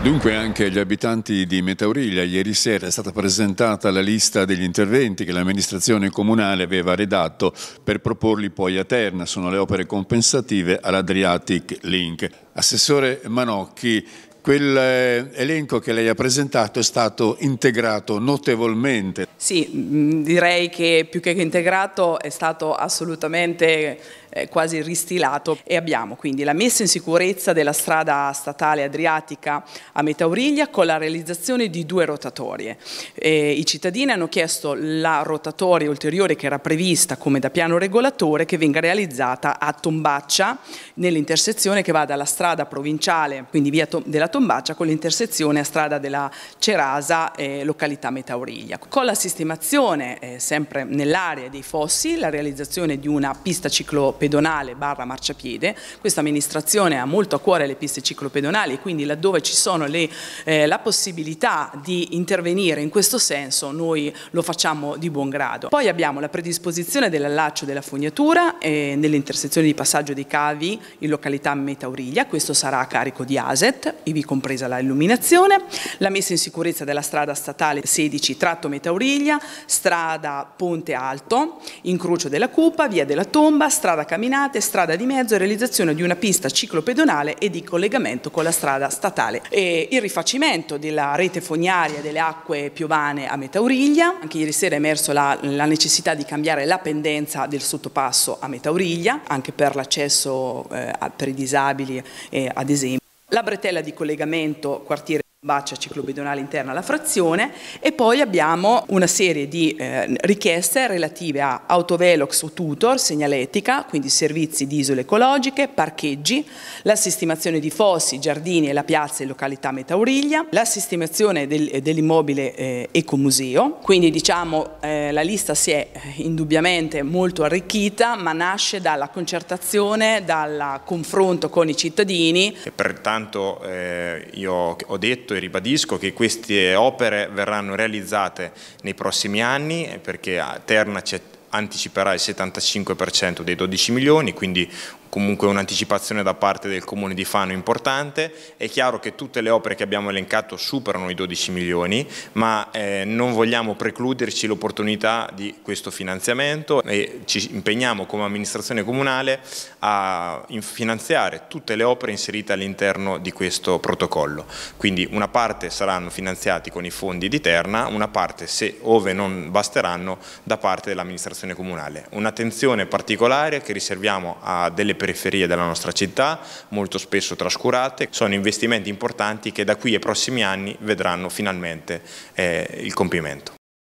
Dunque anche agli abitanti di Metauriglia ieri sera è stata presentata la lista degli interventi che l'amministrazione comunale aveva redatto per proporli poi a Terna, sono le opere compensative all'Adriatic Link. Assessore Manocchi, quell'elenco eh, che lei ha presentato è stato integrato notevolmente. Sì, mm, direi che più che integrato è stato assolutamente eh, quasi ristilato e abbiamo quindi la messa in sicurezza della strada statale adriatica a Metauriglia con la realizzazione di due rotatorie. E I cittadini hanno chiesto la rotatoria ulteriore che era prevista come da piano regolatore che venga realizzata a Tombaccia nell'intersezione che va dalla strada provinciale, quindi via della Tombaccia con l'intersezione a strada della Cerasa eh, località Metauriglia. Con la sistemazione eh, sempre nell'area dei fossi, la realizzazione di una pista ciclopedonale pedonale barra marciapiede, questa amministrazione ha molto a cuore le piste ciclopedonali e quindi laddove ci sono le, eh, la possibilità di intervenire in questo senso noi lo facciamo di buon grado. Poi abbiamo la predisposizione dell'allaccio della fognatura eh, nelle intersezioni di passaggio dei cavi in località Metauriglia, questo sarà a carico di ASET, ivi compresa la illuminazione, la messa in sicurezza della strada statale 16 tratto Metauriglia, strada Ponte Alto, incrocio della Cupa, via della Tomba, strada camminate, strada di mezzo e realizzazione di una pista ciclopedonale e di collegamento con la strada statale. E il rifacimento della rete fognaria delle acque piovane a Metauriglia, anche ieri sera è emerso la, la necessità di cambiare la pendenza del sottopasso a Metauriglia, anche per l'accesso eh, per i disabili eh, ad esempio. La bretella di collegamento quartiere bacia ciclobedonale interna alla frazione e poi abbiamo una serie di eh, richieste relative a autovelox o tutor, segnaletica, quindi servizi di isole ecologiche, parcheggi, la sistemazione di fossi, giardini e la piazza e località Metauriglia, la sistemazione del, eh, dell'immobile eh, ecomuseo, quindi diciamo eh, la lista si è eh, indubbiamente molto arricchita ma nasce dalla concertazione, dal confronto con i cittadini. E pertanto eh, io ho detto detto e ribadisco che queste opere verranno realizzate nei prossimi anni perché Terna ci anticiperà il 75% dei 12 milioni, quindi comunque un'anticipazione da parte del Comune di Fano importante, è chiaro che tutte le opere che abbiamo elencato superano i 12 milioni, ma eh, non vogliamo precluderci l'opportunità di questo finanziamento e ci impegniamo come amministrazione comunale a finanziare tutte le opere inserite all'interno di questo protocollo. Quindi una parte saranno finanziati con i fondi di Terna, una parte se ove non basteranno da parte dell'amministrazione comunale. Un'attenzione particolare che riserviamo a delle periferie della nostra città, molto spesso trascurate. Sono investimenti importanti che da qui ai prossimi anni vedranno finalmente eh, il compimento.